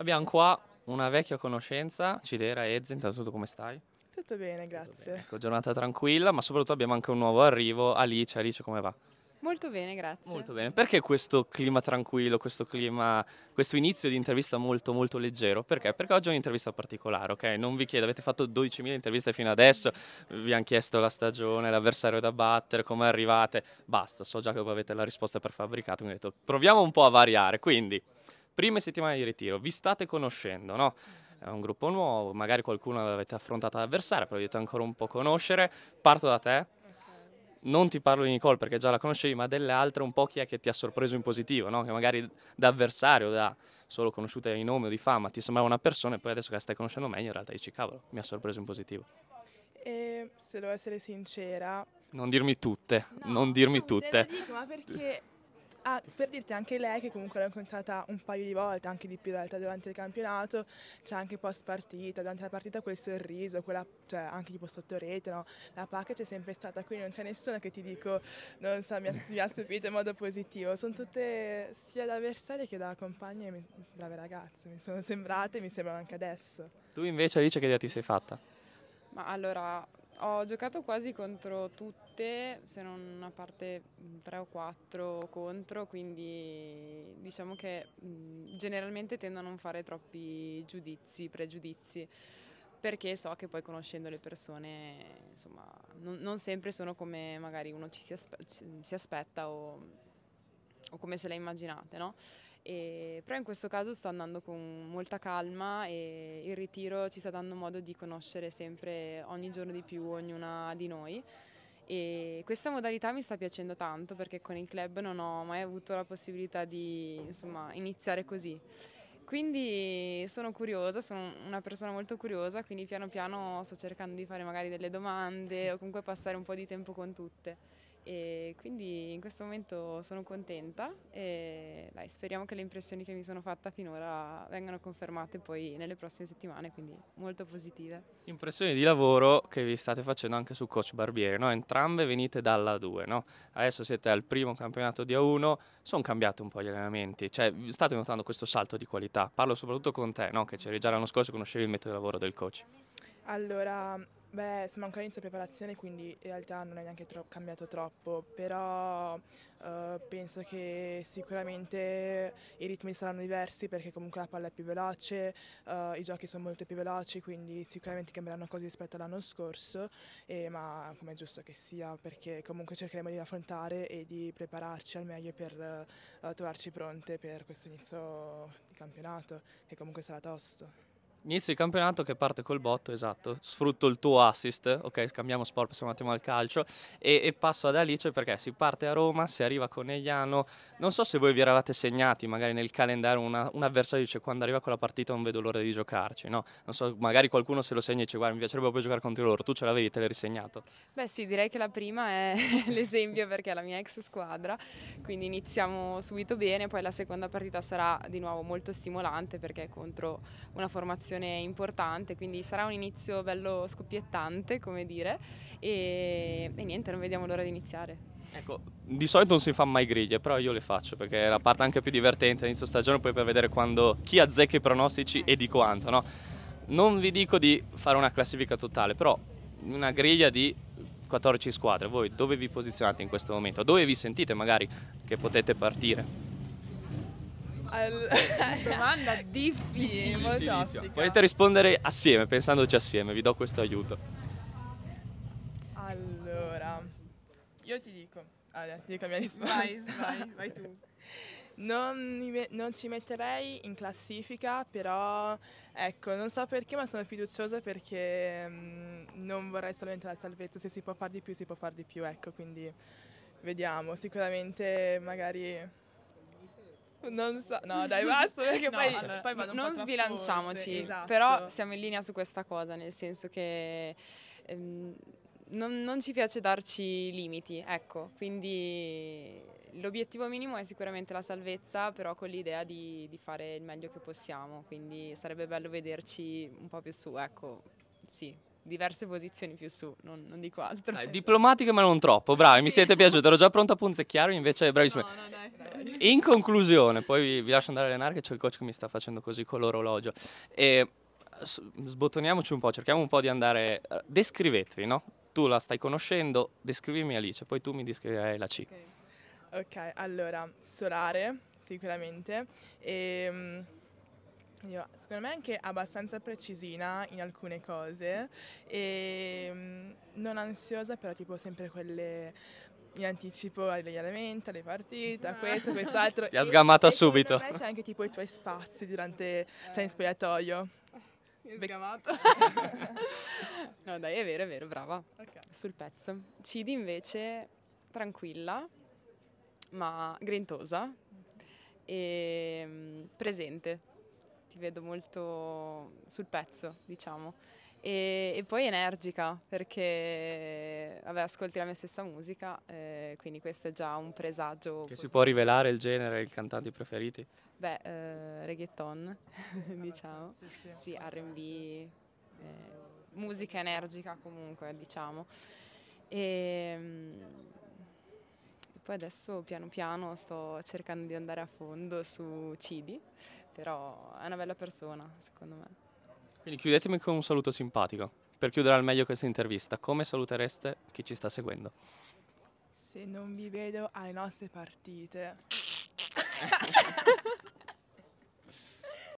Abbiamo qua una vecchia conoscenza, Cidera Ezzi, intanto come stai? Tutto bene, grazie. Tutto bene. Ecco, giornata tranquilla, ma soprattutto abbiamo anche un nuovo arrivo, Alice. Alice, come va? Molto bene, grazie. Molto bene. Perché questo clima tranquillo, questo clima, questo inizio di intervista molto molto leggero? Perché? Perché oggi è un'intervista particolare, ok? Non vi chiedo, avete fatto 12.000 interviste fino adesso, vi hanno chiesto la stagione, l'avversario da battere, come arrivate, basta, so già che voi avete la risposta per fabbricato, mi ho detto proviamo un po' a variare, quindi prime settimane di ritiro, vi state conoscendo, no? Mhm. È un gruppo nuovo, magari qualcuno l'avete affrontato avversario, però dovete ancora un po' conoscere. Parto da te. Non ti parlo di Nicole perché già la conoscevi, ma delle altre un po' chi è che ti ha sorpreso in positivo, no? Che magari da avversario, da solo conosciuta di nome o di fama, ti sembrava una persona e poi adesso che la stai conoscendo meglio in realtà dici cavolo, mi ha sorpreso in positivo. E se devo essere sincera... Non dirmi tutte, no, non dirmi non, tutte. Te dico, ma perché Ah, per dirti anche lei che comunque l'ho incontrata un paio di volte, anche di più in realtà durante il campionato, c'è anche post partita, durante la partita quel sorriso, quella, cioè anche tipo sotto rete, no? la pacca c'è sempre stata, qui non c'è nessuno che ti dico, non so, mi ha, mi ha stupito in modo positivo, sono tutte sia da avversari che da compagne, brave ragazze, mi sono sembrate e mi sembrano anche adesso. Tu invece Alice che idea ti sei fatta? Ma allora ho giocato quasi contro tutte, se non a parte mm, tre o quattro contro, quindi diciamo che mh, mm, generalmente tendo a non fare troppi giudizi, pregiudizi, perché so che poi conoscendo le persone, insomma, non, non sempre sono come magari uno ci si, aspe- ci, si aspetta o, o come se le immaginate, no? E, però in questo caso sto andando con molta calma e il ritiro ci sta dando modo di conoscere sempre ogni giorno di più ognuna di noi. E questa modalità mi sta piacendo tanto perché con il club non ho mai avuto la possibilità di insomma, iniziare così. Quindi sono curiosa, sono una persona molto curiosa, quindi piano piano sto cercando di fare magari delle domande o comunque passare un po' di tempo con tutte e quindi in questo momento sono contenta e dai, speriamo che le impressioni che mi sono fatta finora vengano confermate poi nelle prossime settimane, quindi molto positive. Impressioni di lavoro che vi state facendo anche su Coach Barbieri, no? entrambe venite dalla 2, no? adesso siete al primo campionato di A1, sono cambiati un po' gli allenamenti, cioè state notando questo salto di qualità, parlo soprattutto con te no? che c'eri già l'anno scorso e conoscevi il metodo di lavoro del coach. Allora, Beh, sono ancora inizio preparazione, quindi in realtà non è neanche tro cambiato troppo, però eh, penso che sicuramente i ritmi saranno diversi perché comunque la palla è più veloce, eh, i giochi sono molto più veloci, quindi sicuramente cambieranno cose rispetto all'anno scorso, eh, ma come è giusto che sia, perché comunque cercheremo di affrontare e di prepararci al meglio per eh, trovarci pronte per questo inizio di campionato, che comunque sarà tosto. Inizio il campionato che parte col botto, esatto. Sfrutto il tuo assist, ok? Cambiamo sport, passiamo un attimo al calcio. E, e, passo ad Alice perché si parte a Roma, si arriva a Conegliano. Non so se voi vi eravate segnati magari nel calendario una, un avversario dice quando arriva quella partita non vedo l'ora di giocarci, no? Non so, magari qualcuno se lo segna e dice guarda mi piacerebbe proprio giocare contro loro. Tu ce l'avevi, te l'hai risegnato? Beh sì, direi che la prima è l'esempio perché è la mia ex squadra, quindi iniziamo subito bene. Poi la seconda partita sarà di nuovo molto stimolante perché è contro una formazione questione importante, quindi sarà un inizio bello scoppiettante, come dire, e, e niente, non vediamo l'ora di iniziare. Ecco, di solito non si fa mai griglie, però io le faccio perché è la parte anche più divertente all'inizio stagione, poi per vedere quando chi azzecca i pronostici e di quanto, no? Non vi dico di fare una classifica totale, però una griglia di 14 squadre, voi dove vi posizionate in questo momento? Dove vi sentite magari che potete partire? All... domanda difficile. Potete rispondere assieme, pensandoci assieme, vi do questo aiuto. Allora, io ti dico, allora, ti dico la mia risposta. Vai, vai, vai tu. Non, non, ci metterei in classifica, però ecco, non so perché, ma sono fiduciosa perché mh, mm, non vorrei solamente la salvezza, se si può fare di più si può fare di più, ecco, quindi vediamo, sicuramente magari non so, no dai basta perché no, poi, allora, poi vado Non sbilanciamoci, esatto. però siamo in linea su questa cosa, nel senso che ehm, non, non, ci piace darci limiti, ecco, quindi l'obiettivo minimo è sicuramente la salvezza, però con l'idea di, di fare il meglio che possiamo, quindi sarebbe bello vederci un po' più su, ecco, sì, diverse posizioni più su, non, non dico altro. Dai, diplomatiche ma non troppo, bravi, mi siete piaciuti, ero già pronto a punzecchiarvi, invece bravissimi. No, no, In conclusione, poi vi, vi lascio andare a allenare che c'è il coach che mi sta facendo così con l'orologio. E sbottoniamoci un po', cerchiamo un po' di andare... Eh, Descrivetevi, no? Tu la stai conoscendo, descrivimi Alice, poi tu mi descriverai la C. Ok, okay allora, solare sicuramente. E, ehm, io, secondo me anche abbastanza precisina in alcune cose e ehm, non ansiosa però tipo sempre quelle in anticipo agli allenamenti, alle partite, a ah. questo, a quest'altro. Ti ha sgamata e, subito. E c'è anche tipo i tuoi spazi durante, cioè in spogliatoio. Mi hai sgamato. no dai è vero, è vero, brava. Okay. Sul pezzo. Cidi invece tranquilla ma grintosa mhm. e ehm, presente ti vedo molto sul pezzo, diciamo. E, e poi energica, perché vabbè, ascolti la mia stessa musica, eh, quindi questo è già un presagio. Che positivo. si può rivelare il genere, i cantanti preferiti? Beh, eh, reggaeton, diciamo. Sì, sì, sì RB, eh, musica energica comunque, diciamo. E, ehm, poi adesso piano piano sto cercando di andare a fondo su Cidi però è una bella persona, secondo me. Quindi chiudetemi con un saluto simpatico. Per chiudere al meglio questa intervista, come salutereste chi ci sta seguendo? Se non vi vedo alle nostre partite.